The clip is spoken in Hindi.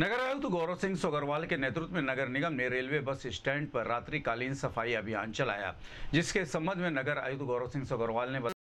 नगर आयुक्त गौरव सिंह सोगरवाल के नेतृत्व में नगर निगम ने रेलवे बस स्टैंड पर रात्रिकालीन सफाई अभियान चलाया जिसके संबंध में नगर आयुक्त गौरव सिंह सोगरवाल ने